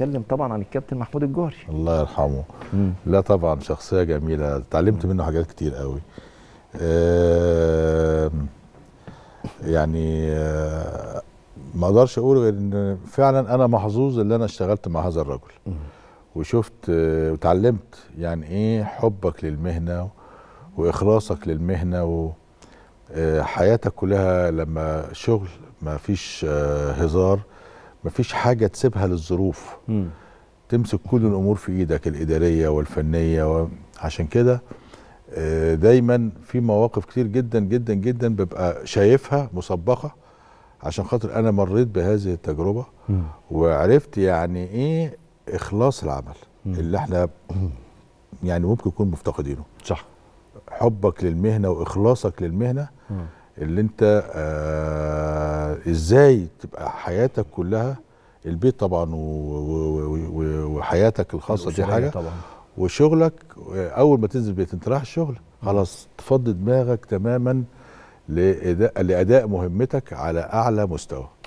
بتكلم طبعا عن الكابتن محمود الجوهري الله يرحمه مم. لا طبعا شخصيه جميله اتعلمت منه حاجات كتير قوي آه، يعني آه، ما اقدرش اقول غير ان فعلا انا محظوظ ان انا اشتغلت مع هذا الرجل وشفت آه، وتعلمت يعني ايه حبك للمهنه واخلاصك للمهنه وحياتك كلها لما شغل ما فيش هزار مفيش حاجه تسيبها للظروف م. تمسك كل الامور في ايدك الاداريه والفنيه و... عشان كده آه، دايما في مواقف كتير جدا جدا جدا ببقى شايفها مسبقه عشان خاطر انا مريت بهذه التجربه وعرفت يعني ايه اخلاص العمل اللي احنا يعني ممكن نكون مفتقدينه صح حبك للمهنه واخلاصك للمهنه اللي انت آه ازاي تبقى حياتك كلها البيت طبعا وحياتك الخاصه دي حاجه طبعا. وشغلك اول ما تنزل البيت انت رايح الشغل خلاص تفضي دماغك تماما لاداء مهمتك على اعلى مستوى